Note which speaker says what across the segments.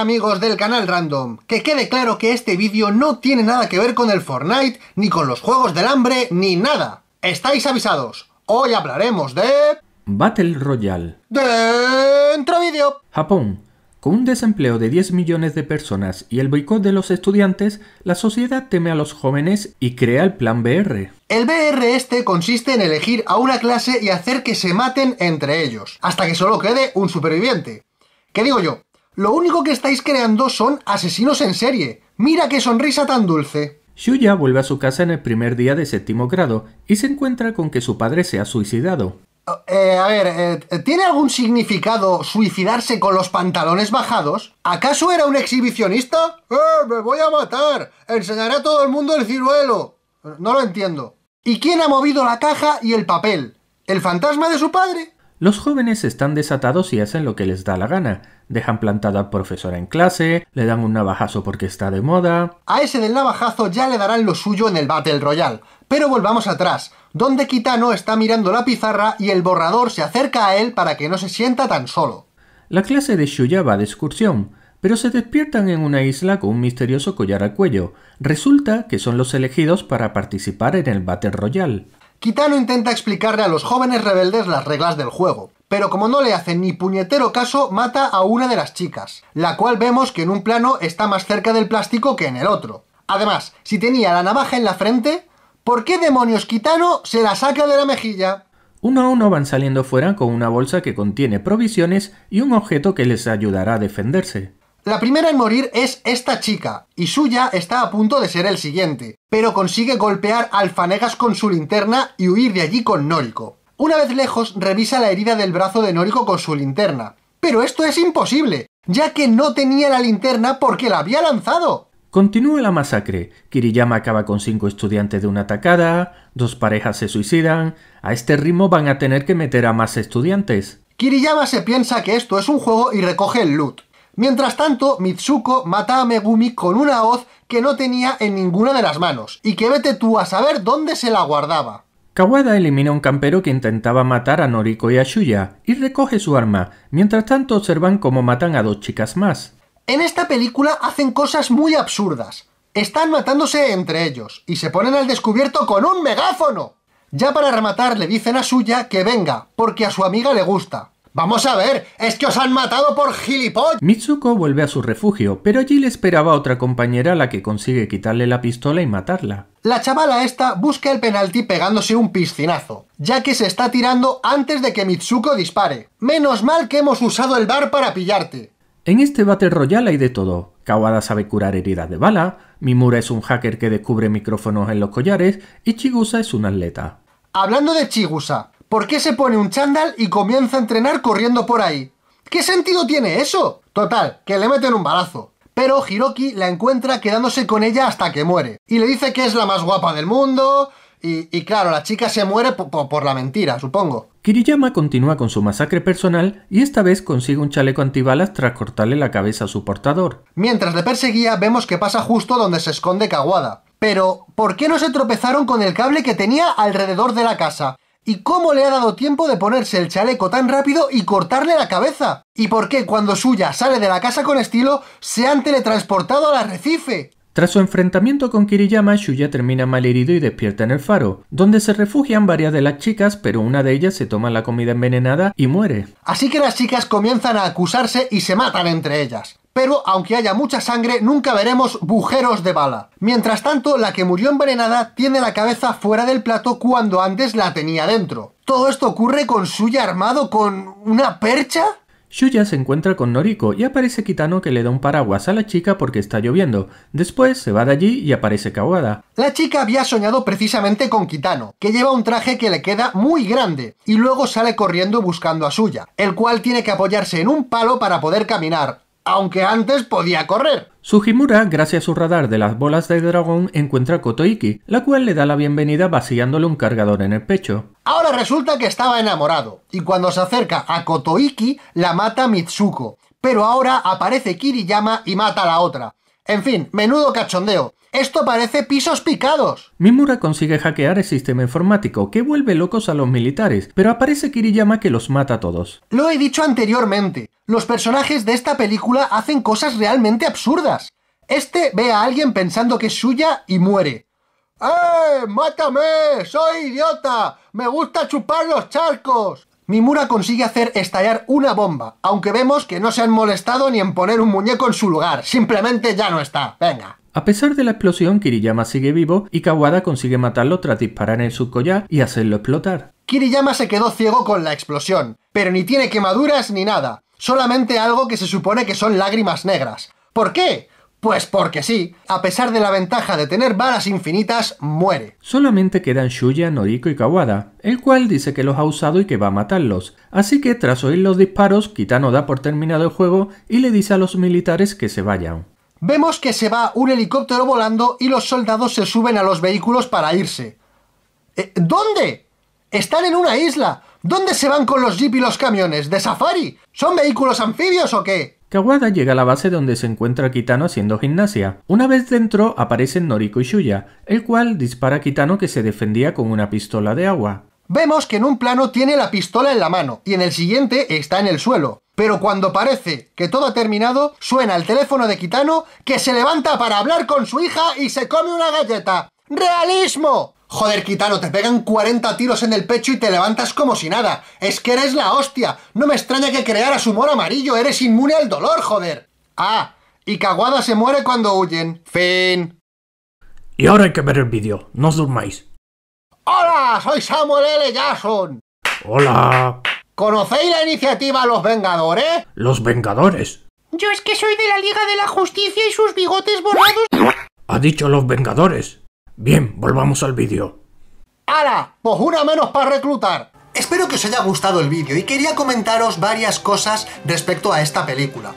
Speaker 1: amigos del canal Random, que quede claro que este vídeo no tiene nada que ver con el Fortnite, ni con los juegos del hambre, ni nada. Estáis avisados, hoy hablaremos de...
Speaker 2: Battle Royale.
Speaker 1: Dentro vídeo.
Speaker 2: Japón. Con un desempleo de 10 millones de personas y el boicot de los estudiantes, la sociedad teme a los jóvenes y crea el plan BR.
Speaker 1: El BR este consiste en elegir a una clase y hacer que se maten entre ellos, hasta que solo quede un superviviente. ¿Qué digo yo? Lo único que estáis creando son asesinos en serie. Mira qué sonrisa tan dulce.
Speaker 2: Shuya vuelve a su casa en el primer día de séptimo grado y se encuentra con que su padre se ha suicidado.
Speaker 1: Oh, eh, a ver, eh, ¿tiene algún significado suicidarse con los pantalones bajados? ¿Acaso era un exhibicionista? ¡Eh, me voy a matar! ¡Enseñaré a todo el mundo el ciruelo! No lo entiendo. ¿Y quién ha movido la caja y el papel? ¿El fantasma de su padre?
Speaker 2: Los jóvenes están desatados y hacen lo que les da la gana. Dejan plantada al profesora en clase, le dan un navajazo porque está de moda. A ese del navajazo ya le darán lo
Speaker 1: suyo en el Battle Royale. Pero volvamos atrás, donde Kitano está mirando la pizarra y el
Speaker 2: borrador se acerca a él para que no se sienta tan solo. La clase de Shuya va de excursión, pero se despiertan en una isla con un misterioso collar al cuello. Resulta que son los elegidos para participar en el Battle Royale. Kitano intenta explicarle a los jóvenes rebeldes
Speaker 1: las reglas del juego, pero como no le hacen ni puñetero caso, mata a una de las chicas, la cual vemos que en un plano está más cerca del plástico que en el otro. Además, si tenía la navaja en la frente, ¿por qué demonios Kitano se la saca de la mejilla?
Speaker 2: Uno a uno van saliendo fuera con una bolsa que contiene provisiones y un objeto que les ayudará a defenderse.
Speaker 1: La primera en morir es esta chica, y suya está a punto de ser el siguiente, pero consigue golpear alfanegas con su linterna y huir de allí con Noriko. Una vez lejos, revisa la herida del brazo de Noriko con su linterna. Pero esto es imposible, ya que no tenía la linterna porque la había lanzado.
Speaker 2: Continúa la masacre. Kiriyama acaba con cinco estudiantes de una atacada, dos parejas se suicidan. A este ritmo van a tener que meter a más estudiantes.
Speaker 1: Kiriyama se piensa que esto es un juego y recoge el loot. Mientras tanto, Mitsuko mata a Megumi con una hoz que no tenía en ninguna de las manos, y que vete tú a saber dónde se la guardaba.
Speaker 2: Kawada elimina a un campero que intentaba matar a Noriko y a Shuya, y recoge su arma. Mientras tanto, observan cómo matan a dos chicas más.
Speaker 1: En esta película hacen cosas muy absurdas. Están matándose entre ellos, y se ponen al descubierto con un megáfono. Ya para rematar le dicen a Shuya que venga, porque a su amiga le gusta. Vamos a ver, es que os han matado por gilipollas.
Speaker 2: Mitsuko vuelve a su refugio, pero allí le esperaba otra compañera a la que consigue quitarle la pistola y matarla.
Speaker 1: La chavala esta busca el penalti pegándose un piscinazo, ya que se está tirando antes de que Mitsuko dispare. Menos mal que hemos usado el bar para pillarte.
Speaker 2: En este Battle Royale hay de todo. Kawada sabe curar heridas de bala, Mimura es un hacker que descubre micrófonos en los collares y Chigusa es un atleta.
Speaker 1: Hablando de Chigusa,
Speaker 2: ¿Por qué se pone
Speaker 1: un chándal y comienza a entrenar corriendo por ahí? ¿Qué sentido tiene eso? Total, que le meten un balazo. Pero Hiroki la encuentra quedándose con ella hasta que muere. Y le dice que es la más guapa del mundo. Y, claro, la chica se muere por, la mentira, supongo.
Speaker 2: Kiriyama continúa con su masacre personal y esta vez consigue un chaleco antibalas tras cortarle la cabeza a su portador.
Speaker 1: Mientras le perseguía, vemos que pasa justo donde se esconde Kawada. Pero, ¿por qué no se tropezaron con el cable que tenía alrededor de la casa? ¿Y cómo le ha dado tiempo de ponerse el chaleco tan rápido y cortarle la cabeza? ¿Y por qué cuando Shuya sale de la casa con estilo se han teletransportado al arrecife?
Speaker 2: Tras su enfrentamiento con Kiriyama, Shuya termina malherido y despierta en el faro, donde se refugian varias de las chicas, pero una de ellas se toma la comida envenenada y muere.
Speaker 1: Así que las chicas comienzan a acusarse y se matan entre ellas pero aunque haya mucha sangre, nunca veremos bujeros de bala. Mientras tanto, la que murió envenenada tiene la cabeza fuera del plato cuando antes la tenía dentro. ¿Todo esto ocurre con
Speaker 2: Suya armado con una percha? Shuya se encuentra con Noriko y aparece Kitano que le da un paraguas a la chica porque está lloviendo. Después se va de allí y aparece Kawada. La
Speaker 1: chica había soñado precisamente con Kitano, que lleva un traje que le queda muy grande, y luego sale corriendo buscando a Suya, el cual tiene que apoyarse en un palo para poder caminar, aunque antes podía correr.
Speaker 2: Sugimura, gracias a su radar de las bolas de dragón, encuentra a Kotoiki, la cual le da la bienvenida vaciándole un cargador en el pecho.
Speaker 1: Ahora resulta que estaba enamorado, y cuando se acerca a Kotoiki la mata Mitsuko, pero ahora aparece Kiriyama y mata a la otra. En fin, menudo cachondeo. Esto parece pisos picados.
Speaker 2: Mimura consigue hackear el sistema informático que vuelve locos a los militares, pero aparece Kiriyama que los mata a todos.
Speaker 1: Lo he dicho anteriormente, los personajes de esta película hacen cosas realmente absurdas. Este ve a alguien pensando que es suya y muere. ¡Eh! ¡Mátame! ¡Soy idiota! ¡Me gusta chupar los charcos! Mimura consigue hacer estallar una bomba, aunque vemos que no se han molestado ni en poner un muñeco en su lugar, simplemente ya no está, venga.
Speaker 2: A pesar de la explosión, Kiriyama sigue vivo y Kawada consigue matarlo tras disparar en su collar y hacerlo explotar.
Speaker 1: Kiriyama se quedó ciego con la explosión, pero ni tiene quemaduras ni nada, solamente algo que se supone que son lágrimas
Speaker 2: negras. ¿Por qué? Pues porque sí, a pesar de la ventaja de tener balas infinitas, muere. Solamente quedan Shuya, Noriko y Kawada, el cual dice que los ha usado y que va a matarlos. Así que tras oír los disparos, Kitano da por terminado el juego y le dice a los militares que se vayan.
Speaker 1: Vemos que se va un helicóptero volando y los soldados se suben a los vehículos para irse. Eh, ¿Dónde? Están en una isla. ¿Dónde se van con los jeep y los camiones? ¿De safari? ¿Son vehículos anfibios o qué?
Speaker 2: Kawada llega a la base donde se encuentra Kitano haciendo gimnasia. Una vez dentro aparecen Noriko y Shuya, el cual dispara a Kitano que se defendía con una pistola de agua. Vemos que en un plano tiene la pistola
Speaker 1: en la mano y en el siguiente está en el suelo. Pero cuando parece que todo ha terminado, suena el teléfono de Kitano que se levanta para hablar con su hija y se come una galleta. ¡Realismo! Joder, Kitano, te pegan 40 tiros en el pecho y te levantas como si nada. Es que eres la hostia. No me extraña que crearas humor amarillo. Eres inmune al dolor, joder. Ah, y caguada se muere cuando huyen. Fin.
Speaker 2: Y ahora hay que ver el vídeo. No os durmáis.
Speaker 1: Hola, soy Samuel L. Jackson.
Speaker 2: Hola.
Speaker 1: ¿Conocéis la iniciativa Los Vengadores?
Speaker 2: Los Vengadores.
Speaker 1: Yo es que soy de la Liga de la Justicia y sus bigotes borrados.
Speaker 2: Ha dicho Los Vengadores. Bien, volvamos al vídeo.
Speaker 1: ¡Hala! Pues una menos para reclutar. Espero que os haya gustado el vídeo y quería comentaros varias cosas respecto a esta película.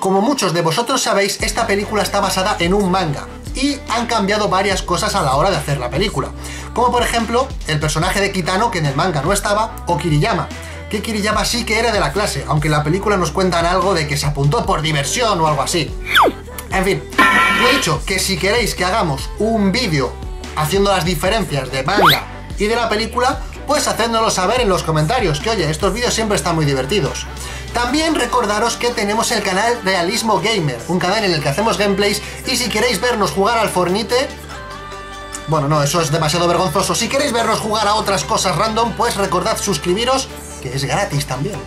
Speaker 1: Como muchos de vosotros sabéis, esta película está basada en un manga y han cambiado varias cosas a la hora de hacer la película. Como por ejemplo, el personaje de Kitano que en el manga no estaba, o Kiriyama, que Kiriyama sí que era de la clase, aunque en la película nos cuentan algo de que se apuntó por diversión o algo así. En fin he dicho que si queréis que hagamos un vídeo haciendo las diferencias de banda y de la película, pues hacéndolo saber en los comentarios, que oye, estos vídeos siempre están muy divertidos. También recordaros que tenemos el canal Realismo Gamer, un canal en el que hacemos gameplays y si queréis vernos jugar al Fornite... Bueno, no, eso es demasiado vergonzoso. Si queréis vernos jugar a otras cosas random, pues recordad suscribiros, que es gratis también.